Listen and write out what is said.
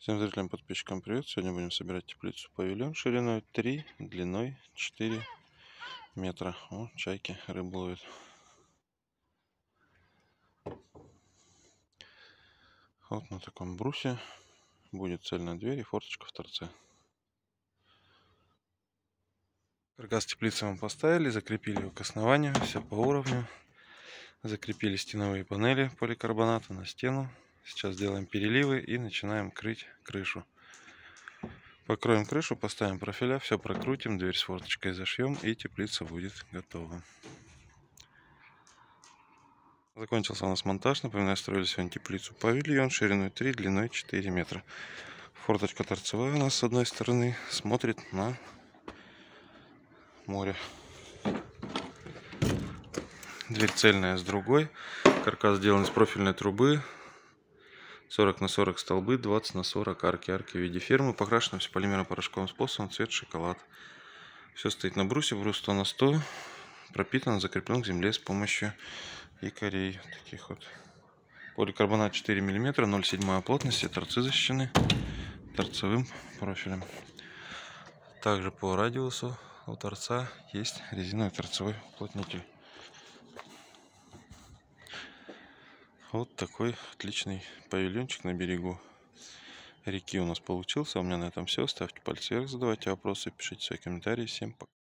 Всем зрителям, подписчикам привет! Сегодня будем собирать теплицу павильон шириной 3, длиной 4 метра. О, чайки рыбу ловят. Вот на таком брусе будет цельная дверь и форточка в торце. Каркас теплицы мы поставили, закрепили его к основанию, все по уровню. Закрепили стеновые панели поликарбоната на стену. Сейчас делаем переливы и начинаем крыть крышу. Покроем крышу, поставим профиля, все прокрутим, дверь с форточкой зашьем и теплица будет готова. Закончился у нас монтаж. Напоминаю, строили сегодня теплицу павильон шириной 3, длиной 4 метра. Форточка торцевая у нас с одной стороны смотрит на море. Дверь цельная с другой. Каркас сделан из профильной трубы 40 на 40 столбы, 20 на 40 арки, арки в виде фермы, покрашены все полимеропорошковым способом, цвет шоколад. Все стоит на брусе, брус 100 на 100, пропитан, закреплен к земле с помощью якорей. Таких вот. Поликарбонат 4 мм, 0,7 плотности, торцы защищены торцевым профилем. Также по радиусу у торца есть резиновый торцевой уплотнитель. Вот такой отличный павильончик на берегу реки у нас получился. У меня на этом все. Ставьте пальцы вверх, задавайте вопросы, пишите свои комментарии. Всем пока.